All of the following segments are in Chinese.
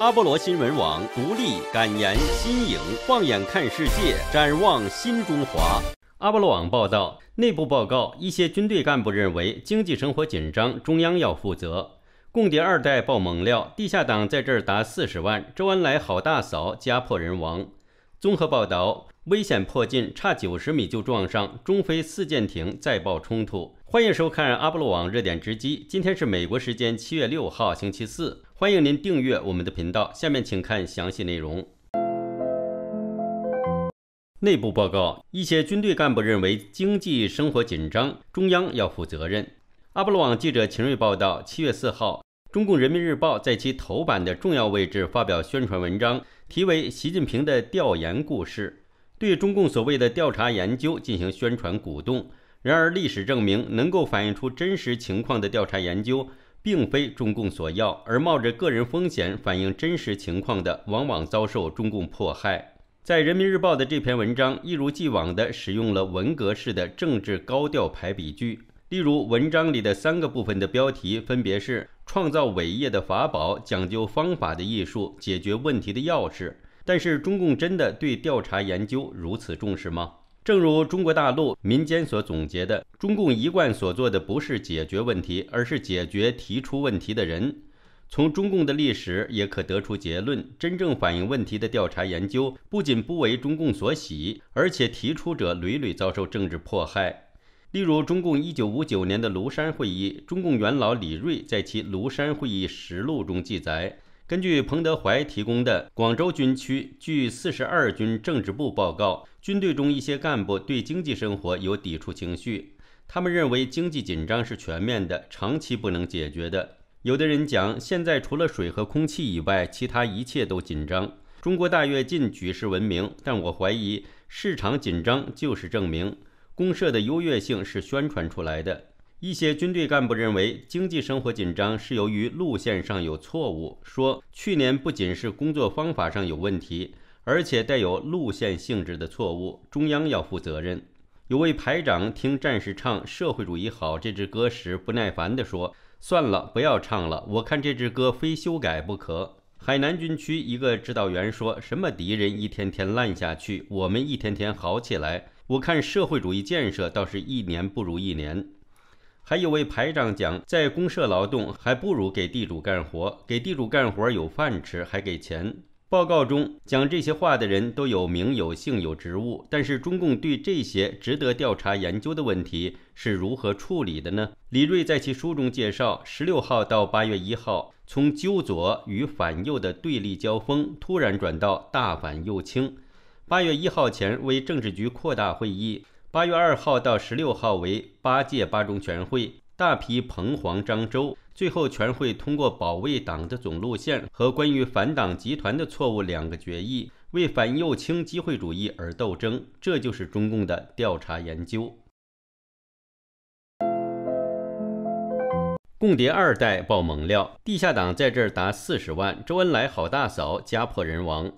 阿波罗新闻网独立感言：新颖，放眼看世界，展望新中华。阿波罗网报道：内部报告，一些军队干部认为经济生活紧张，中央要负责。共谍二代爆猛料：地下党在这儿达四十万。周恩来好大嫂家破人亡。综合报道：危险迫近，差九十米就撞上。中非四舰艇再爆冲突。欢迎收看阿波罗网热点直击。今天是美国时间七月六号星期四。欢迎您订阅我们的频道。下面请看详细内容。内部报告：一些军队干部认为经济生活紧张，中央要负责任。阿波罗网记者秦瑞报道：七月四号，中共人民日报在其头版的重要位置发表宣传文章，题为《习近平的调研故事》，对中共所谓的调查研究进行宣传鼓动。然而，历史证明，能够反映出真实情况的调查研究，并非中共所要；而冒着个人风险反映真实情况的，往往遭受中共迫害。在《人民日报》的这篇文章，一如既往地使用了文革式的政治高调排比句，例如文章里的三个部分的标题，分别是“创造伟业的法宝”、“讲究方法的艺术”、“解决问题的钥匙”。但是，中共真的对调查研究如此重视吗？正如中国大陆民间所总结的，中共一贯所做的不是解决问题，而是解决提出问题的人。从中共的历史也可得出结论：真正反映问题的调查研究不仅不为中共所喜，而且提出者屡屡遭受政治迫害。例如，中共一九五九年的庐山会议，中共元老李瑞在其《庐山会议实录》中记载：根据彭德怀提供的广州军区据四十二军政治部报告。军队中一些干部对经济生活有抵触情绪，他们认为经济紧张是全面的、长期不能解决的。有的人讲，现在除了水和空气以外，其他一切都紧张。中国大跃进举世闻名，但我怀疑市场紧张就是证明。公社的优越性是宣传出来的。一些军队干部认为经济生活紧张是由于路线上有错误，说去年不仅是工作方法上有问题。而且带有路线性质的错误，中央要负责任。有位排长听战士唱《社会主义好》这支歌时，不耐烦的说：“算了，不要唱了。我看这支歌非修改不可。”海南军区一个指导员说：“什么敌人一天天烂下去，我们一天天好起来。我看社会主义建设倒是一年不如一年。”还有位排长讲：“在公社劳动还不如给地主干活，给地主干活有饭吃，还给钱。”报告中讲这些话的人都有名有姓有职务，但是中共对这些值得调查研究的问题是如何处理的呢？李锐在其书中介绍：十六号到八月一号，从纠左与反右的对立交锋，突然转到大反右倾；八月一号前为政治局扩大会议；八月二号到十六号为八届八中全会，大批彭黄张周。最后，全会通过保卫党的总路线和关于反党集团的错误两个决议，为反右倾机会主义而斗争。这就是中共的调查研究。共谍二代爆猛料：地下党在这儿达四十万。周恩来好大嫂家破人亡。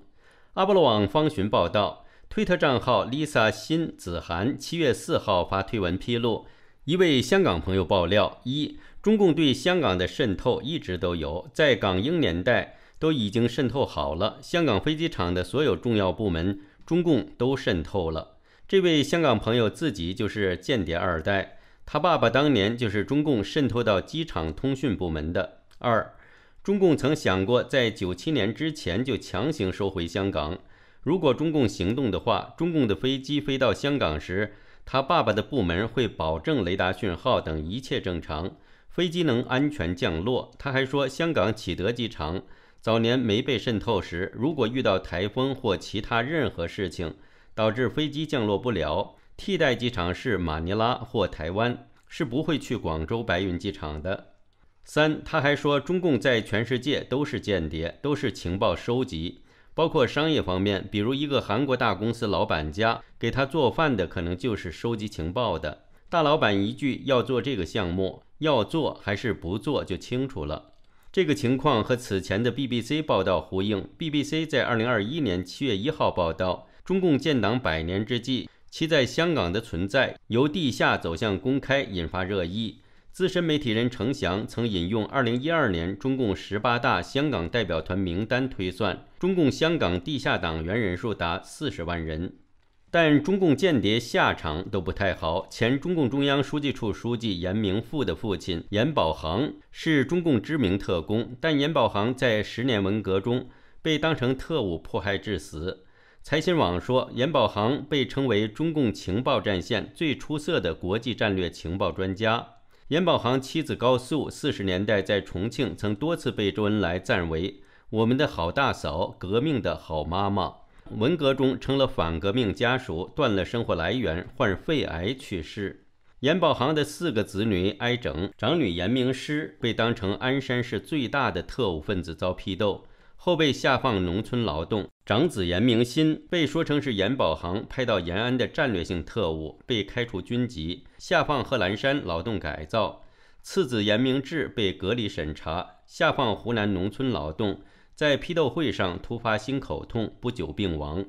阿波罗网方寻报道，推特账号 Lisa 新子涵七月四号发推文披露，一位香港朋友爆料一。中共对香港的渗透一直都有，在港英年代都已经渗透好了。香港飞机场的所有重要部门，中共都渗透了。这位香港朋友自己就是间谍二代，他爸爸当年就是中共渗透到机场通讯部门的。二，中共曾想过在九七年之前就强行收回香港。如果中共行动的话，中共的飞机飞到香港时，他爸爸的部门会保证雷达讯号等一切正常。飞机能安全降落。他还说，香港启德机场早年没被渗透时，如果遇到台风或其他任何事情导致飞机降落不了，替代机场是马尼拉或台湾，是不会去广州白云机场的。三，他还说，中共在全世界都是间谍，都是情报收集，包括商业方面，比如一个韩国大公司老板家给他做饭的，可能就是收集情报的大老板一句要做这个项目。要做还是不做就清楚了。这个情况和此前的 BBC 报道呼应。BBC 在二零二一年七月一号报道，中共建党百年之际，其在香港的存在由地下走向公开，引发热议。资深媒体人程翔曾引用二零一二年中共十八大香港代表团名单推算，中共香港地下党员人数达四十万人。但中共间谍下场都不太好。前中共中央书记处书记严明富的父亲严宝航是中共知名特工，但严宝航在十年文革中被当成特务迫害致死。财新网说，严宝航被称为中共情报战线最出色的国际战略情报专家。严宝航妻子高素四十年代在重庆曾多次被周恩来赞为“我们的好大嫂，革命的好妈妈”。文革中成了反革命家属，断了生活来源，患肺癌去世。阎宝航的四个子女挨整：长女严明诗被当成鞍山市最大的特务分子遭批斗，后被下放农村劳动；长子严明新被说成是阎宝航派到延安的战略性特务，被开除军籍，下放贺兰山劳动改造；次子严明志被隔离审查，下放湖南农村劳动。在批斗会上突发心口痛，不久病亡。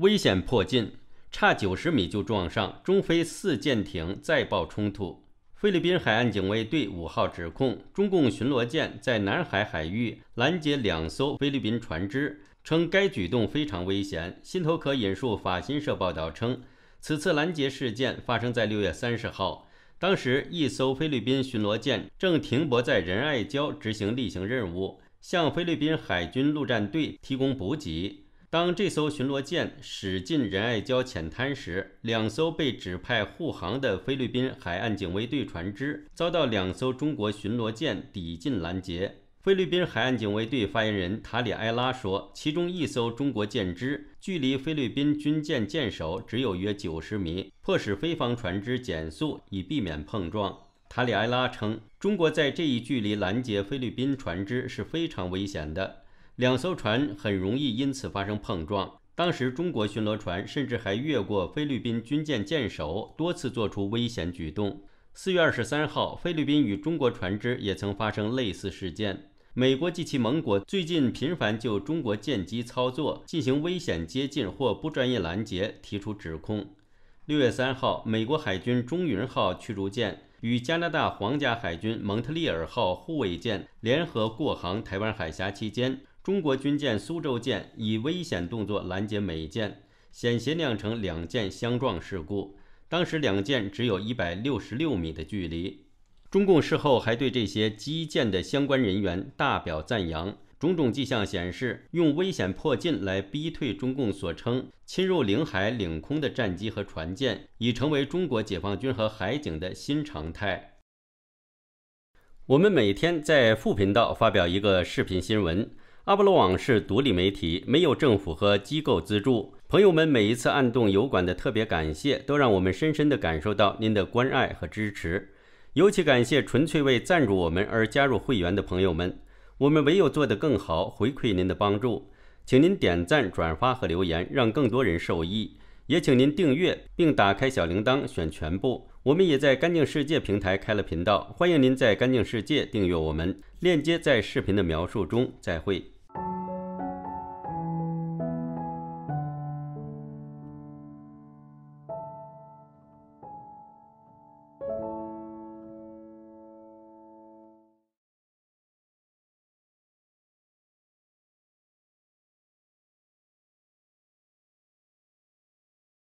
危险迫近，差九十米就撞上。中菲四舰艇再爆冲突，菲律宾海岸警卫队五号指控中共巡逻舰在南海海域拦截两艘菲律宾船只，称该举动非常危险。新头壳引述法新社报道称，此次拦截事件发生在六月三十号。当时，一艘菲律宾巡逻舰正停泊在仁爱礁执行例行任务，向菲律宾海军陆战队提供补给。当这艘巡逻舰驶进仁爱礁浅滩时，两艘被指派护航的菲律宾海岸警卫队船只遭到两艘中国巡逻舰抵近拦截。菲律宾海岸警卫队发言人塔里埃拉说，其中一艘中国舰只距离菲律宾军舰舰首只有约九十米，迫使菲方船只减速以避免碰撞。塔里埃拉称，中国在这一距离拦截菲律宾船只是非常危险的，两艘船很容易因此发生碰撞。当时，中国巡逻船甚至还越过菲律宾军舰舰首，多次做出危险举动。四月二十三号，菲律宾与中国船只也曾发生类似事件。美国及其盟国最近频繁就中国舰机操作进行危险接近或不专业拦截提出指控。六月三号，美国海军“中云号”驱逐舰与加拿大皇家海军“蒙特利尔号”护卫舰联合过航台湾海峡期间，中国军舰“苏州舰”以危险动作拦截美舰，险些酿成两舰相撞事故。当时两舰只有一百六十六米的距离。中共事后还对这些基建的相关人员大表赞扬。种种迹象显示，用危险迫近来逼退中共所称侵入领海领空的战机和船舰，已成为中国解放军和海警的新常态。我们每天在副频道发表一个视频新闻。阿波罗网是独立媒体，没有政府和机构资助。朋友们每一次按动油管的特别感谢，都让我们深深地感受到您的关爱和支持。尤其感谢纯粹为赞助我们而加入会员的朋友们，我们唯有做得更好回馈您的帮助，请您点赞、转发和留言，让更多人受益。也请您订阅并打开小铃铛，选全部。我们也在干净世界平台开了频道，欢迎您在干净世界订阅我们，链接在视频的描述中。再会。